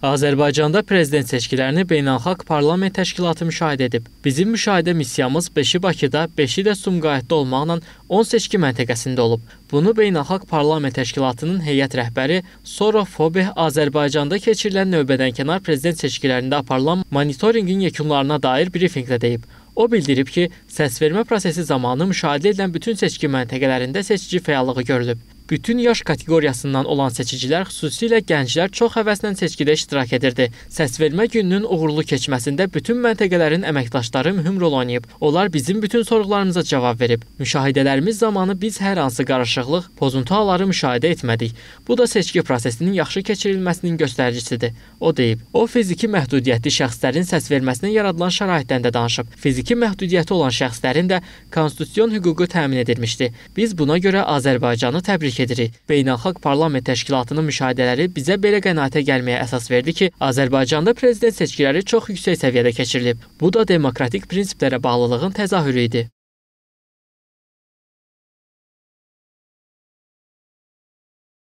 Azərbaycanda prezident seçkilərini beynəlxalq parlament təşkilatı müşahidə edib. Bizim müşahidə missiyamız 5-i Bakıda, 5-i də Sumqayıtda olmaqla 10 seçki məntəqəsində olub. Bunu beynəlxalq parlament təşkilatının heyət rəhbəri Soro Fobeh Azərbaycanda keçirilən növbədənkənar prezident seçkilərində aparılan monitorinqin yekunlarına dair brifinqdə deyib. O bildirib ki, səsvermə prosesi zamanı müşahidə edilən bütün seçki məntəqələrində seçici fəallıq görülüb. Bütün yaş kateqoriyasından olan seçicilər, xüsusilə gənclər çox həvəslə seçkidə iştirak edirdi. Səsvermə gününün uğurlu keçməsində bütün məntəqələrin əməkdaşları mühüm rol oynayıb. Onlar bizim bütün sorğularımıza cavab verib. Müşahidələrimiz zamanı biz hər hansı qarışıqlıq, pozuntu halları müşahidə etmədik. Bu da seçki prosesinin yaxşı keçirilməsinin göstəricisidir. O deyib, o fiziki məhdudiyyətli şəxslərin səsverməsinə yaradılan şəraitdən də danışıb. Fiziki məhdudiyyəti olan şəxslərin də konstitusion hüququ təmin edilmişdi. Biz buna görə Azərbaycanı təbrik edirik. Beynəlxalq Parlament Təşkilatının müşahidələri bizə belə qənaətə gəlməyə əsas verdi ki, Azərbaycanda prezident seçkiləri çox yüksək səviyyədə keçirilib. Bu da demokratik prinsiplərə bağlılığın təzahürü idi.